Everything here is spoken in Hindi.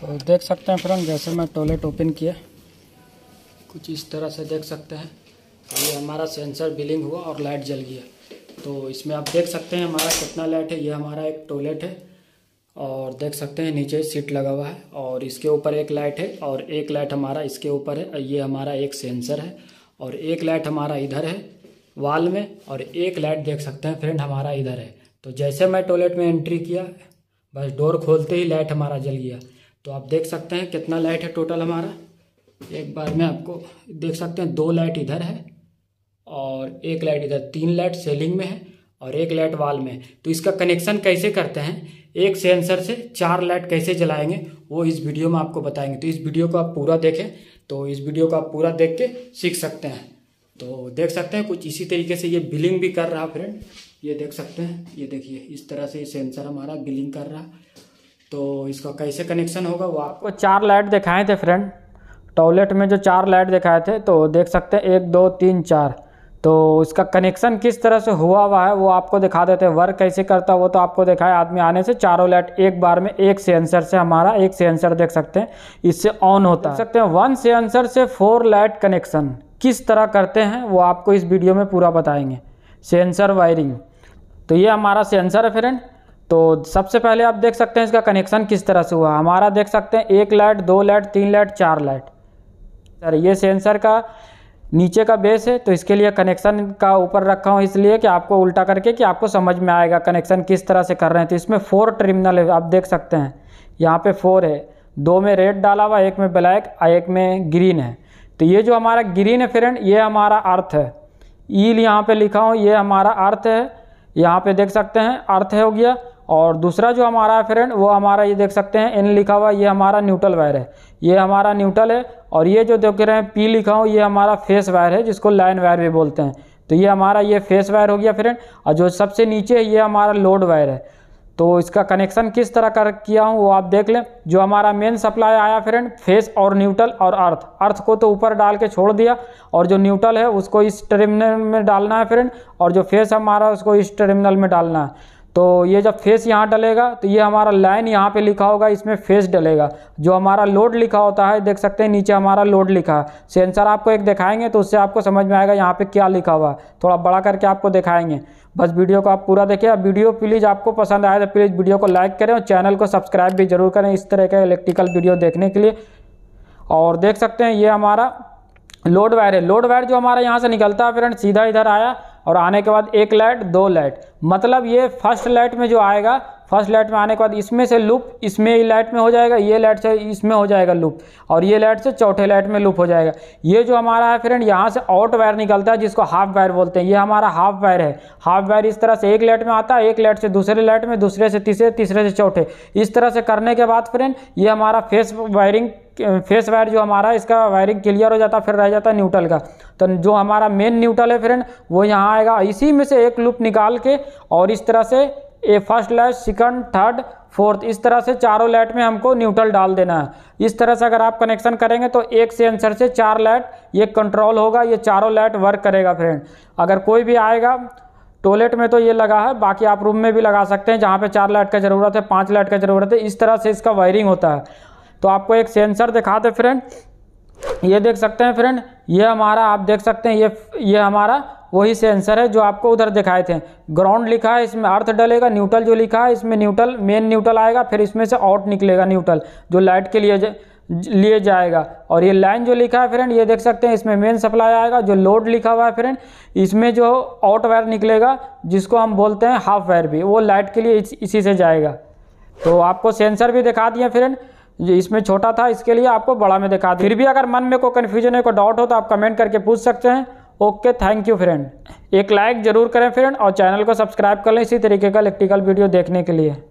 तो देख सकते हैं फ्रेंड जैसे मैं टॉयलेट ओपन किया कुछ इस तरह से देख सकते हैं ये हमारा सेंसर बिलिंग हुआ और लाइट जल गया तो इसमें आप देख सकते हैं हमारा कितना लाइट है ये हमारा एक टॉयलेट है और देख सकते हैं नीचे सीट लगा हुआ है और इसके ऊपर एक लाइट है और एक लाइट हमारा इसके ऊपर है ये हमारा एक सेंसर है और एक लाइट हमारा इधर है वाल में और एक लाइट देख सकते हैं फ्रेंड हमारा इधर है तो जैसे मैं टॉयलेट में एंट्री किया बस डोर खोलते ही लाइट हमारा जल गया तो आप देख सकते हैं कितना लाइट है टोटल हमारा एक बार में आपको देख सकते हैं दो लाइट इधर है और एक लाइट इधर तीन लाइट सेलिंग में है और एक लाइट वाल में है तो इसका कनेक्शन कैसे करते हैं एक सेंसर से चार लाइट कैसे जलाएंगे वो इस वीडियो में आपको बताएंगे तो इस वीडियो को आप पूरा देखें तो इस वीडियो को आप पूरा देख के सीख सकते हैं तो देख सकते हैं कुछ इसी तरीके से ये बिलिंग भी कर रहा फ्रेंड ये देख सकते हैं ये देखिए इस तरह से ये सेंसर हमारा बिलिंग कर रहा तो इसका कैसे कनेक्शन होगा वो आपको चार लाइट दिखाए थे फ्रेंड टॉयलेट में जो चार लाइट दिखाए थे तो देख सकते हैं एक दो तीन चार तो इसका कनेक्शन किस तरह से हुआ हुआ है वो आपको दिखा देते हैं वर्क कैसे करता है वो तो आपको दिखाया आदमी आने से चारों लाइट एक बार में एक सेंसर से हमारा एक सेंसर देख सकते हैं इससे ऑन होता है सकते हैं वन सेंसर से फोर लाइट कनेक्शन किस तरह करते हैं वो आपको इस वीडियो में पूरा बताएंगे सेंसर वायरिंग तो ये हमारा सेंसर है फ्रेंड तो सबसे पहले आप देख सकते हैं इसका कनेक्शन किस तरह से हुआ हमारा देख सकते हैं एक लाइट दो लाइट तीन लाइट चार लाइट सर ये सेंसर का नीचे का बेस है तो इसके लिए कनेक्शन का ऊपर रखा हूँ इसलिए कि आपको उल्टा करके कि आपको समझ में आएगा कनेक्शन किस तरह से कर रहे हैं तो इसमें फोर टर्मिनल है आप देख सकते हैं यहाँ पे फोर है दो में रेड डाला हुआ एक में ब्लैक और एक में ग्रीन है तो ये जो हमारा ग्रीन है फ्रेंड ये हमारा अर्थ है ईल e यहाँ पर लिखा हूँ ये हमारा अर्थ है यहाँ पर देख सकते हैं अर्थ हो गया और दूसरा जो हमारा है फ्रेंड वो हमारा ये देख सकते हैं एन लिखा हुआ ये हमारा न्यूट्रल वायर है ये हमारा न्यूट्रल है और ये जो देख रहे हैं पी लिखा हो ये हमारा फेस वायर है जिसको लाइन वायर भी बोलते हैं तो ये हमारा ये फेस वायर हो गया फ्रेंड और जो सबसे नीचे है ये हमारा लोड वायर है तो इसका कनेक्शन किस तरह कर किया हूँ वो आप देख लें जो हमारा मेन सप्लाई आया फ्रेंड फेस और न्यूट्रल और अर्थ अर्थ को तो ऊपर डाल के छोड़ दिया और जो न्यूट्रल है उसको इस टर्मिनल में डालना है फ्रेंड और जो फेस हमारा उसको इस टर्मिनल में डालना है तो ये जब फेस यहाँ डलेगा तो ये हमारा लाइन यहाँ पे लिखा होगा इसमें फेस डलेगा जो हमारा लोड लिखा होता है देख सकते हैं नीचे हमारा लोड लिखा है सेंसर आपको एक दिखाएंगे तो उससे आपको समझ में आएगा यहाँ पे क्या लिखा हुआ है थोड़ा बड़ा करके आपको दिखाएंगे बस वीडियो को आप पूरा देखिए अब वीडियो प्लीज़ आपको पसंद आए तो प्लीज़ वीडियो को लाइक करें और चैनल को सब्सक्राइब भी जरूर करें इस तरह के इलेक्ट्रिकल वीडियो देखने के लिए और देख सकते हैं ये हमारा लोड वायर है लोड वायर जो हमारा यहाँ से निकलता है फ्रेंड सीधा इधर आया और आने के बाद एक लाइट दो लाइट मतलब ये फर्स्ट लाइट में जो आएगा फर्स्ट लाइट में आने के बाद इसमें से लूप इसमें ही लाइट में हो जाएगा ये लाइट से इसमें हो जाएगा लूप और ये लाइट से चौथे लाइट में लूप हो जाएगा ये जो हमारा है फ्रेंड यहाँ से आउट वायर निकलता है जिसको हाफ वायर बोलते हैं ये हमारा हाफ वायर है हाफ वायर इस तरह से एक लाइट में आता है एक लाइट से दूसरे लाइट में दूसरे से तीसरे तीसरे से चौथे इस तरह से करने के बाद फ्रेंड ये हमारा फेस वायरिंग फेस वायर जो हमारा इसका वायरिंग क्लियर हो जाता फिर रह जाता न्यूट्रल का तो जो हमारा मेन न्यूट्रल है फ्रेंड वो यहाँ आएगा इसी में से एक लूप निकाल के और इस तरह से a first light second third fourth इस तरह से चारों लाइट में हमको न्यूट्रल डाल देना है इस तरह से अगर आप कनेक्शन करेंगे तो एक सेंसर से चार लाइट ये कंट्रोल होगा ये चारों लाइट वर्क करेगा फ्रेंड अगर कोई भी आएगा टॉयलेट में तो ये लगा है बाकी आप रूम में भी लगा सकते हैं जहाँ पे चार लाइट का ज़रूरत है पाँच लाइट का ज़रूरत है इस तरह से इसका वायरिंग होता है तो आपको एक सेंसर दिखा दे फ्रेंड ये देख सकते हैं फ्रेंड ये हमारा आप देख सकते हैं ये ये हमारा वही सेंसर है जो आपको उधर दिखाए थे ग्राउंड लिखा है इसमें अर्थ डलेगा न्यूट्रल जो लिखा है इसमें न्यूट्रल मेन न्यूट्रल आएगा फिर इसमें से आउट निकलेगा न्यूट्रल जो लाइट के लिए लिए जाएगा और ये लाइन जो लिखा है फ्रेंड ये देख सकते हैं इसमें मेन सप्लाई आएगा जो लोड लिखा हुआ है फ्रेंड इसमें जो आउट वायर निकलेगा जिसको हम बोलते हैं हाफ वायर भी वो लाइट के लिए इस, इसी से जाएगा तो आपको सेंसर भी दिखा दिए फ्रेंड जो इसमें छोटा था इसके लिए आपको बड़ा में दिखा दें फिर भी अगर मन में कोई कन्फ्यूजन है कोई डाउट हो तो आप कमेंट करके पूछ सकते हैं ओके थैंक यू फ्रेंड एक लाइक ज़रूर करें फ्रेंड और चैनल को सब्सक्राइब कर लें इसी तरीके का इलेक्ट्रिकल वीडियो देखने के लिए